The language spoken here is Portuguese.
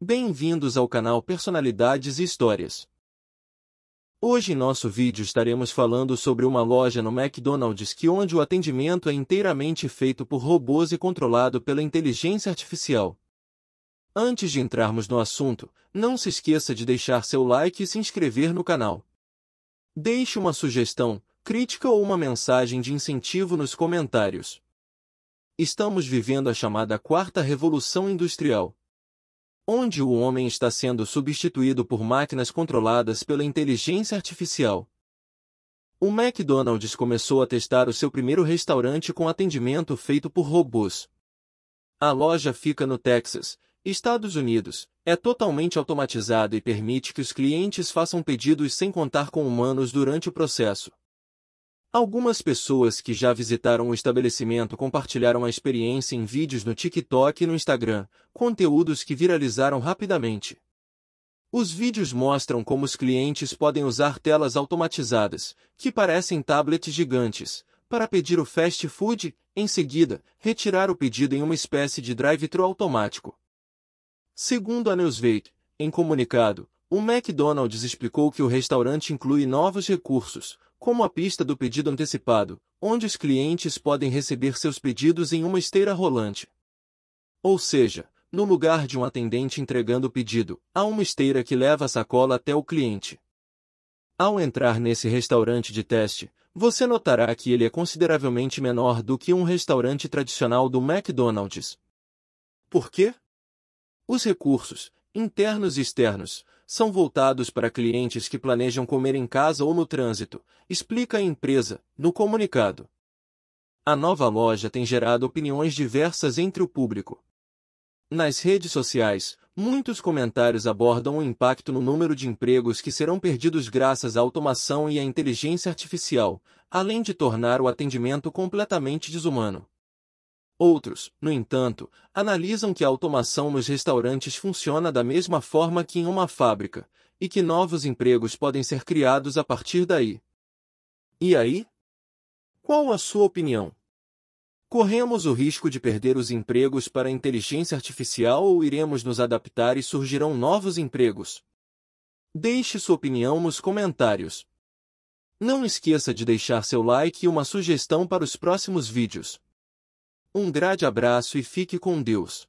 Bem-vindos ao canal Personalidades e Histórias. Hoje em nosso vídeo estaremos falando sobre uma loja no McDonald's que onde o atendimento é inteiramente feito por robôs e controlado pela inteligência artificial. Antes de entrarmos no assunto, não se esqueça de deixar seu like e se inscrever no canal. Deixe uma sugestão, crítica ou uma mensagem de incentivo nos comentários. Estamos vivendo a chamada Quarta Revolução Industrial onde o homem está sendo substituído por máquinas controladas pela inteligência artificial. O McDonald's começou a testar o seu primeiro restaurante com atendimento feito por robôs. A loja fica no Texas, Estados Unidos, é totalmente automatizado e permite que os clientes façam pedidos sem contar com humanos durante o processo. Algumas pessoas que já visitaram o estabelecimento compartilharam a experiência em vídeos no TikTok e no Instagram, conteúdos que viralizaram rapidamente. Os vídeos mostram como os clientes podem usar telas automatizadas, que parecem tablets gigantes, para pedir o fast food, em seguida, retirar o pedido em uma espécie de drive-thru automático. Segundo a Newsweek, em comunicado, o McDonald's explicou que o restaurante inclui novos recursos, como a pista do pedido antecipado, onde os clientes podem receber seus pedidos em uma esteira rolante. Ou seja, no lugar de um atendente entregando o pedido, há uma esteira que leva a sacola até o cliente. Ao entrar nesse restaurante de teste, você notará que ele é consideravelmente menor do que um restaurante tradicional do McDonald's. Por quê? Os recursos, internos e externos, são voltados para clientes que planejam comer em casa ou no trânsito, explica a empresa, no comunicado. A nova loja tem gerado opiniões diversas entre o público. Nas redes sociais, muitos comentários abordam o impacto no número de empregos que serão perdidos graças à automação e à inteligência artificial, além de tornar o atendimento completamente desumano. Outros, no entanto, analisam que a automação nos restaurantes funciona da mesma forma que em uma fábrica, e que novos empregos podem ser criados a partir daí. E aí? Qual a sua opinião? Corremos o risco de perder os empregos para a inteligência artificial ou iremos nos adaptar e surgirão novos empregos? Deixe sua opinião nos comentários. Não esqueça de deixar seu like e uma sugestão para os próximos vídeos. Um grande abraço e fique com Deus.